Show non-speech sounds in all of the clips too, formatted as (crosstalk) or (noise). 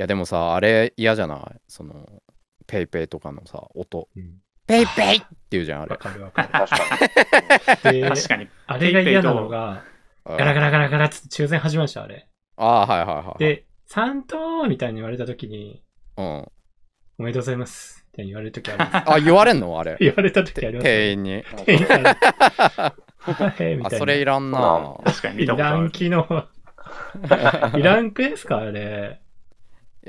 やでもさあれ嫌じゃないそのペイペイとかのさ音、うん、ペイペイって言うじゃんあれかるかる確かに (laughs) あれが嫌なのがガラガラガラガラって抽選始まりましたあれああはいはいはい、で3等みたいに言われた時にうんおめでとうございますって言われる時あります (laughs) あ言われんのあれ言われた時あります、ね、店員に店員に (laughs) あそれいらんな確かに見たことあるいらん機能いらんくですかあれい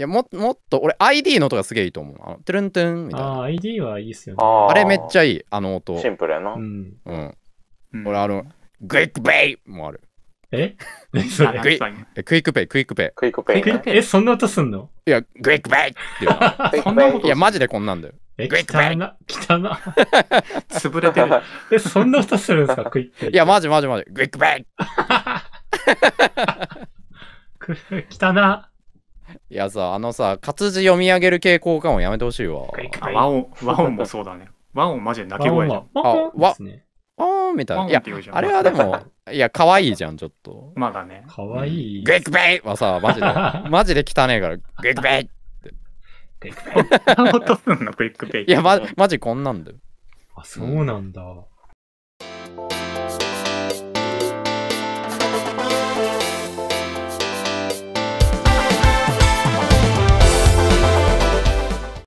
や、も、っと、俺 ID の音がすげえいいと思う。あの、トゥルントゥンみたいな。ああ、ID はいいっすよね。あれめっちゃいい、あの音。シンプルやな。うん。俺、あの、クイックペイもある。え (laughs) それクイクかえクイックペイ、クイックペクイックペイ、え、そんな音すんのイ。いや、クイックペイってい (laughs) そんなこいや、マジでこんなんだよ。え、グイッ汚な、汚な。(laughs) 潰れてる。え、そんな音するんですか、クイック。いや、マジマジマジ。クイックペイ来たな。いやさ、あのさ、活字読み上げる傾向感をやめてほしいわ。あ和音、和音もそうだね。和音マジで泣き声じゃん。あ、和、ね、あみたいな。いや、あれはでも、いや、可愛いじゃん、ちょっと。まだね。可愛い。グッグベイはさ、マジで、(laughs) マジで汚ねえから、グッグベイックペイ。グ (laughs) イックペイ。いや、ま、マジこんなんだよ。あ、そうなんだ。